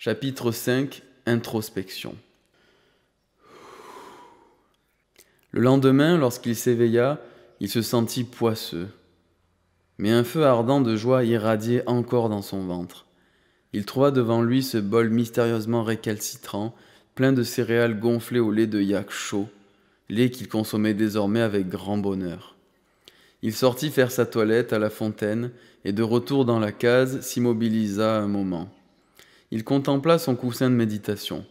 Chapitre 5 Introspection. Le lendemain, lorsqu'il s'éveilla, il se sentit poisseux. Mais un feu ardent de joie irradiait encore dans son ventre. Il trouva devant lui ce bol mystérieusement récalcitrant, plein de céréales gonflées au lait de yak chaud, lait qu'il consommait désormais avec grand bonheur. Il sortit faire sa toilette à la fontaine et de retour dans la case s'immobilisa un moment il contempla son coussin de méditation.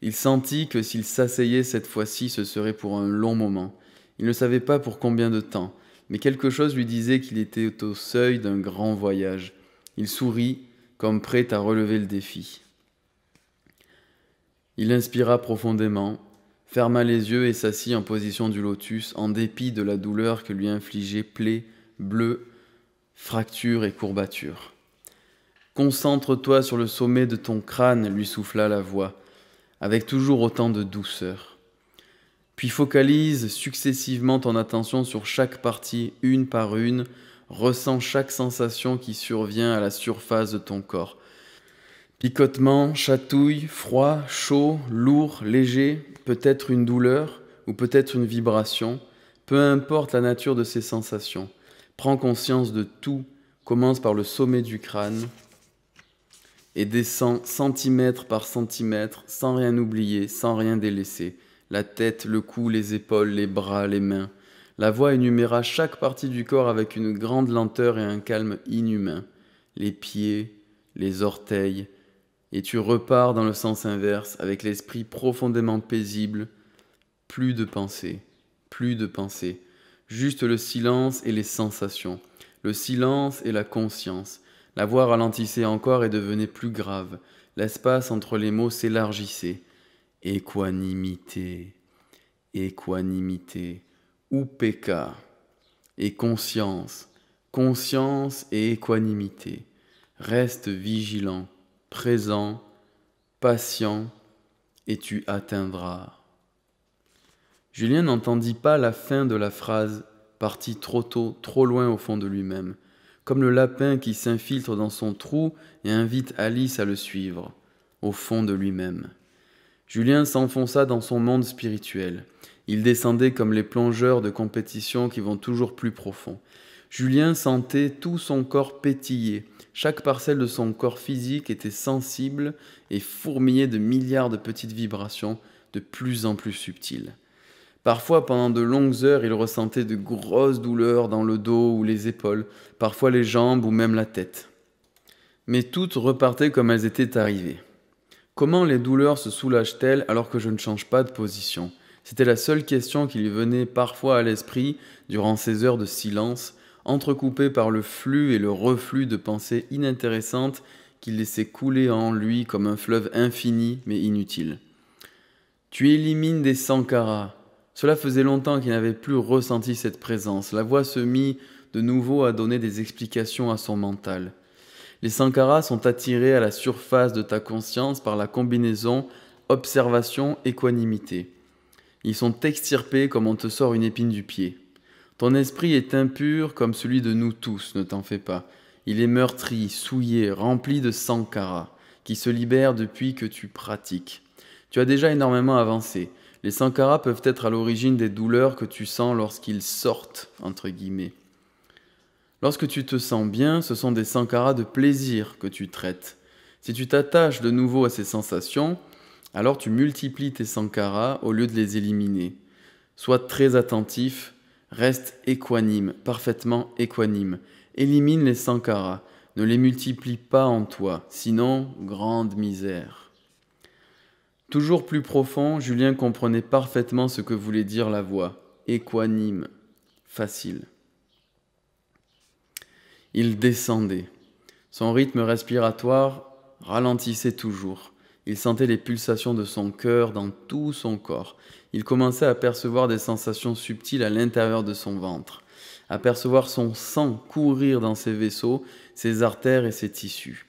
Il sentit que s'il s'asseyait cette fois-ci, ce serait pour un long moment. Il ne savait pas pour combien de temps, mais quelque chose lui disait qu'il était au seuil d'un grand voyage. Il sourit, comme prêt à relever le défi. Il inspira profondément, ferma les yeux et s'assit en position du lotus, en dépit de la douleur que lui infligeaient plaies, bleus, fractures et courbatures. Concentre-toi sur le sommet de ton crâne, lui souffla la voix, avec toujours autant de douceur. Puis focalise successivement ton attention sur chaque partie une par une, ressens chaque sensation qui survient à la surface de ton corps. Picotement, chatouille, froid, chaud, lourd, léger, peut-être une douleur ou peut-être une vibration, peu importe la nature de ces sensations. Prends conscience de tout, commence par le sommet du crâne, et descend centimètre par centimètre sans rien oublier, sans rien délaisser. La tête, le cou, les épaules, les bras, les mains. La voix énuméra chaque partie du corps avec une grande lenteur et un calme inhumain. Les pieds, les orteils, et tu repars dans le sens inverse avec l'esprit profondément paisible. Plus de pensée, plus de pensée, juste le silence et les sensations, le silence et la conscience, la voix ralentissait encore et devenait plus grave. L'espace entre les mots s'élargissait. Équanimité, équanimité, ou et conscience, conscience et équanimité. Reste vigilant, présent, patient, et tu atteindras. Julien n'entendit pas la fin de la phrase, partie trop tôt, trop loin au fond de lui-même comme le lapin qui s'infiltre dans son trou et invite Alice à le suivre, au fond de lui-même. Julien s'enfonça dans son monde spirituel. Il descendait comme les plongeurs de compétition qui vont toujours plus profond. Julien sentait tout son corps pétiller. Chaque parcelle de son corps physique était sensible et fourmillait de milliards de petites vibrations de plus en plus subtiles. Parfois, pendant de longues heures, il ressentait de grosses douleurs dans le dos ou les épaules, parfois les jambes ou même la tête. Mais toutes repartaient comme elles étaient arrivées. Comment les douleurs se soulagent-elles alors que je ne change pas de position C'était la seule question qui lui venait parfois à l'esprit durant ces heures de silence, entrecoupées par le flux et le reflux de pensées inintéressantes qu'il laissait couler en lui comme un fleuve infini mais inutile. Tu élimines des sankaras, cela faisait longtemps qu'il n'avait plus ressenti cette présence. La voix se mit de nouveau à donner des explications à son mental. Les Sankaras sont attirés à la surface de ta conscience par la combinaison observation-équanimité. Ils sont extirpés comme on te sort une épine du pied. Ton esprit est impur comme celui de nous tous, ne t'en fais pas. Il est meurtri, souillé, rempli de Sankara, qui se libère depuis que tu pratiques. Tu as déjà énormément avancé. Les sankaras peuvent être à l'origine des douleurs que tu sens lorsqu'ils sortent, entre guillemets. Lorsque tu te sens bien, ce sont des sankaras de plaisir que tu traites. Si tu t'attaches de nouveau à ces sensations, alors tu multiplies tes sankaras au lieu de les éliminer. Sois très attentif, reste équanime, parfaitement équanime. Élimine les sankaras, ne les multiplie pas en toi, sinon grande misère. Toujours plus profond, Julien comprenait parfaitement ce que voulait dire la voix. Équanime. Facile. Il descendait. Son rythme respiratoire ralentissait toujours. Il sentait les pulsations de son cœur dans tout son corps. Il commençait à percevoir des sensations subtiles à l'intérieur de son ventre, à percevoir son sang courir dans ses vaisseaux, ses artères et ses tissus.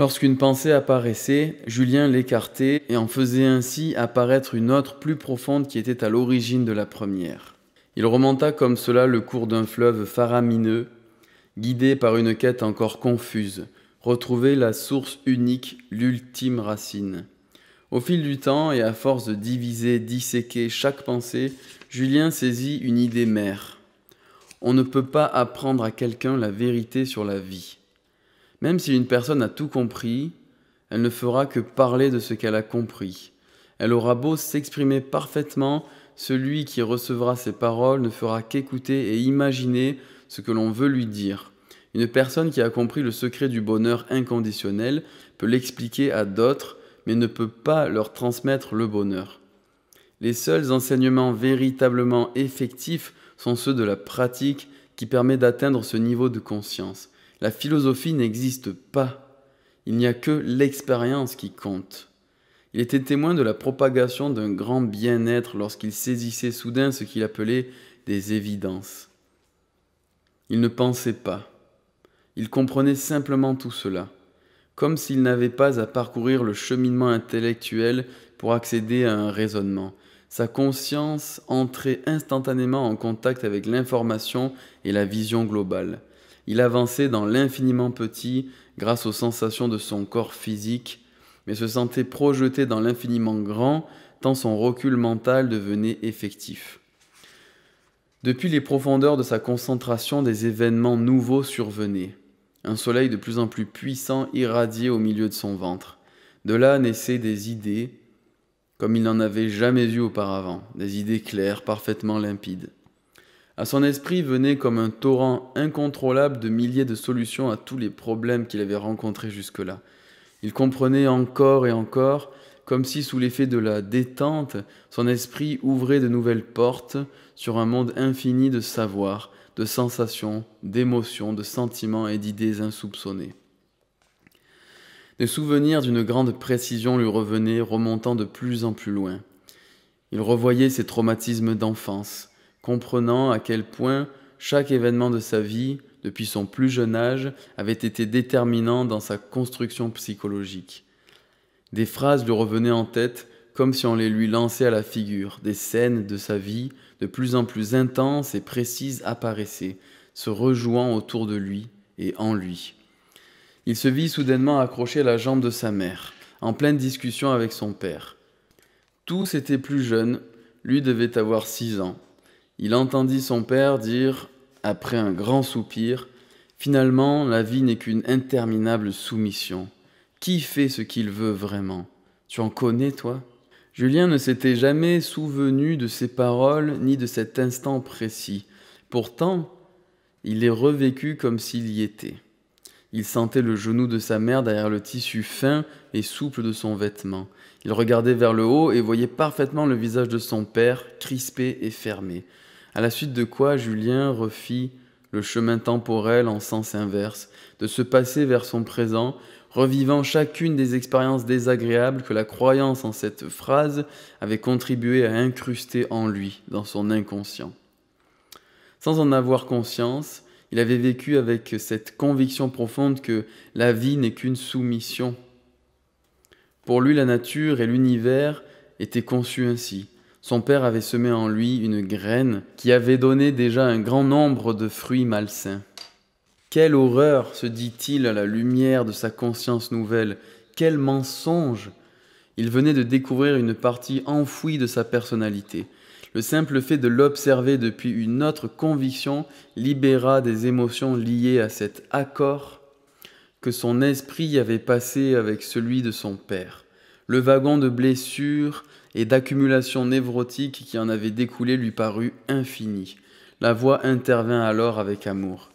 Lorsqu'une pensée apparaissait, Julien l'écartait et en faisait ainsi apparaître une autre plus profonde qui était à l'origine de la première. Il remonta comme cela le cours d'un fleuve faramineux, guidé par une quête encore confuse, retrouver la source unique, l'ultime racine. Au fil du temps et à force de diviser, disséquer chaque pensée, Julien saisit une idée mère. On ne peut pas apprendre à quelqu'un la vérité sur la vie même si une personne a tout compris, elle ne fera que parler de ce qu'elle a compris. Elle aura beau s'exprimer parfaitement, celui qui recevra ses paroles ne fera qu'écouter et imaginer ce que l'on veut lui dire. Une personne qui a compris le secret du bonheur inconditionnel peut l'expliquer à d'autres, mais ne peut pas leur transmettre le bonheur. Les seuls enseignements véritablement effectifs sont ceux de la pratique qui permet d'atteindre ce niveau de conscience. La philosophie n'existe pas. Il n'y a que l'expérience qui compte. Il était témoin de la propagation d'un grand bien-être lorsqu'il saisissait soudain ce qu'il appelait des évidences. Il ne pensait pas. Il comprenait simplement tout cela, comme s'il n'avait pas à parcourir le cheminement intellectuel pour accéder à un raisonnement. Sa conscience entrait instantanément en contact avec l'information et la vision globale. Il avançait dans l'infiniment petit grâce aux sensations de son corps physique, mais se sentait projeté dans l'infiniment grand tant son recul mental devenait effectif. Depuis les profondeurs de sa concentration, des événements nouveaux survenaient. Un soleil de plus en plus puissant irradiait au milieu de son ventre. De là naissaient des idées comme il n'en avait jamais eu auparavant, des idées claires, parfaitement limpides. À son esprit venait comme un torrent incontrôlable de milliers de solutions à tous les problèmes qu'il avait rencontrés jusque-là. Il comprenait encore et encore, comme si sous l'effet de la détente, son esprit ouvrait de nouvelles portes sur un monde infini de savoirs, de sensations, d'émotions, de sentiments et d'idées insoupçonnées. Des souvenirs d'une grande précision lui revenaient, remontant de plus en plus loin. Il revoyait ses traumatismes d'enfance, comprenant à quel point chaque événement de sa vie, depuis son plus jeune âge, avait été déterminant dans sa construction psychologique. Des phrases lui revenaient en tête comme si on les lui lançait à la figure, des scènes de sa vie de plus en plus intenses et précises apparaissaient, se rejouant autour de lui et en lui. Il se vit soudainement accroché à la jambe de sa mère, en pleine discussion avec son père. Tous étaient plus jeunes, lui devait avoir six ans il entendit son père dire, après un grand soupir, Finalement, la vie n'est qu'une interminable soumission. Qui fait ce qu'il veut vraiment Tu en connais, toi Julien ne s'était jamais souvenu de ces paroles ni de cet instant précis. Pourtant, il les revécut comme s'il y était. Il sentait le genou de sa mère derrière le tissu fin et souple de son vêtement. Il regardait vers le haut et voyait parfaitement le visage de son père, crispé et fermé à la suite de quoi Julien refit le chemin temporel en sens inverse, de se passer vers son présent, revivant chacune des expériences désagréables que la croyance en cette phrase avait contribué à incruster en lui, dans son inconscient. Sans en avoir conscience, il avait vécu avec cette conviction profonde que la vie n'est qu'une soumission. Pour lui, la nature et l'univers étaient conçus ainsi, son père avait semé en lui une graine qui avait donné déjà un grand nombre de fruits malsains. Quelle horreur, se dit-il à la lumière de sa conscience nouvelle, quel mensonge Il venait de découvrir une partie enfouie de sa personnalité. Le simple fait de l'observer depuis une autre conviction libéra des émotions liées à cet accord que son esprit avait passé avec celui de son père. Le wagon de blessures, et d'accumulation névrotique qui en avait découlé lui parut infinie. La voix intervint alors avec amour.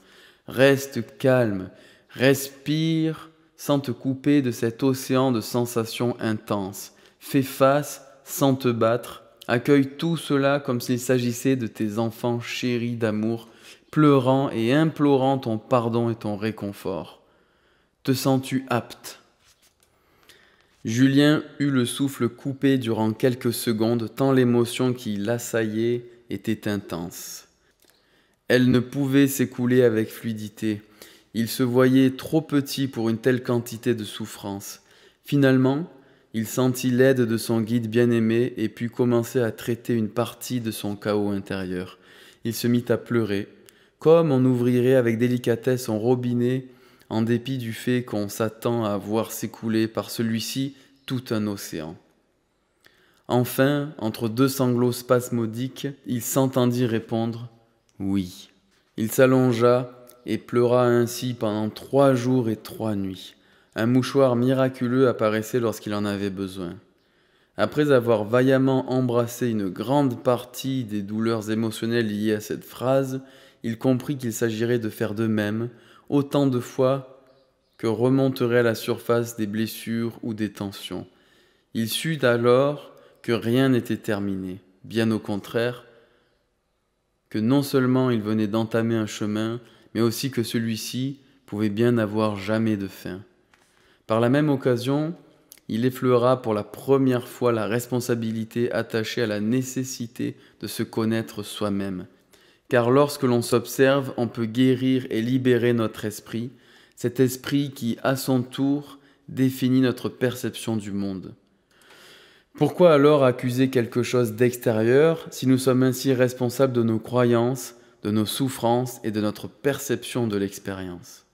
Reste calme, respire sans te couper de cet océan de sensations intenses. Fais face sans te battre. Accueille tout cela comme s'il s'agissait de tes enfants chéris d'amour, pleurant et implorant ton pardon et ton réconfort. Te sens-tu apte Julien eut le souffle coupé durant quelques secondes, tant l'émotion qui l'assaillait était intense. Elle ne pouvait s'écouler avec fluidité. Il se voyait trop petit pour une telle quantité de souffrance. Finalement, il sentit l'aide de son guide bien-aimé et put commencer à traiter une partie de son chaos intérieur. Il se mit à pleurer, comme on ouvrirait avec délicatesse son robinet en dépit du fait qu'on s'attend à voir s'écouler par celui-ci tout un océan. Enfin, entre deux sanglots spasmodiques, il s'entendit répondre Oui. Il s'allongea et pleura ainsi pendant trois jours et trois nuits. Un mouchoir miraculeux apparaissait lorsqu'il en avait besoin. Après avoir vaillamment embrassé une grande partie des douleurs émotionnelles liées à cette phrase, il comprit qu'il s'agirait de faire de même autant de fois que remonterait la surface des blessures ou des tensions. Il sut alors que rien n'était terminé, bien au contraire, que non seulement il venait d'entamer un chemin, mais aussi que celui-ci pouvait bien n'avoir jamais de fin. Par la même occasion, il effleura pour la première fois la responsabilité attachée à la nécessité de se connaître soi-même, car lorsque l'on s'observe, on peut guérir et libérer notre esprit, cet esprit qui, à son tour, définit notre perception du monde. Pourquoi alors accuser quelque chose d'extérieur si nous sommes ainsi responsables de nos croyances, de nos souffrances et de notre perception de l'expérience